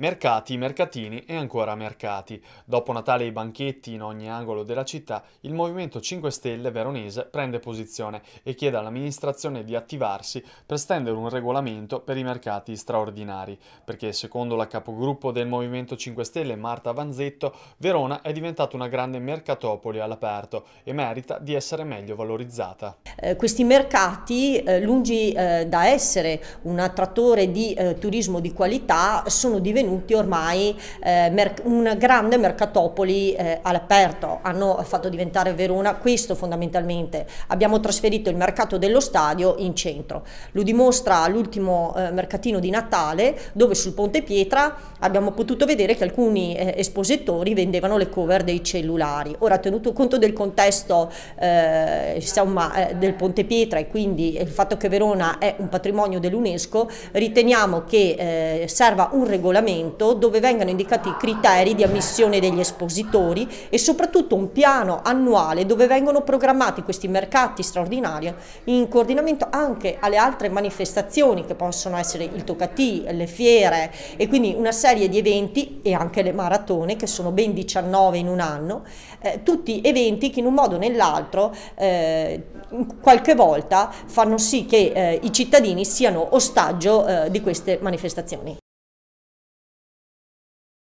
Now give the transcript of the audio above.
Mercati, mercatini e ancora mercati. Dopo Natale e i banchetti in ogni angolo della città, il Movimento 5 Stelle veronese prende posizione e chiede all'amministrazione di attivarsi per stendere un regolamento per i mercati straordinari, perché secondo la capogruppo del Movimento 5 Stelle Marta Vanzetto, Verona è diventata una grande mercatopoli all'aperto e merita di essere meglio valorizzata. Eh, questi mercati, eh, lungi eh, da essere un attrattore di eh, turismo di qualità, sono divenuti divenuti ormai eh, una grande mercatopoli eh, all'aperto, hanno fatto diventare Verona questo fondamentalmente, abbiamo trasferito il mercato dello stadio in centro, lo dimostra l'ultimo eh, mercatino di Natale dove sul Ponte Pietra abbiamo potuto vedere che alcuni eh, espositori vendevano le cover dei cellulari, ora tenuto conto del contesto eh, insomma, eh, del Ponte Pietra e quindi il fatto che Verona è un patrimonio dell'UNESCO, riteniamo che serva un regolamento documento dove vengano indicati i criteri di ammissione degli espositori e soprattutto un piano annuale dove vengono programmati questi mercati straordinari in coordinamento anche alle altre manifestazioni che possono essere il Tocatì, le fiere e quindi una serie di eventi e anche le maratone che sono ben 19 in un anno, eh, tutti eventi che in un modo o nell'altro eh, qualche volta fanno sì che eh, i cittadini siano ostaggio eh, di queste manifestazioni.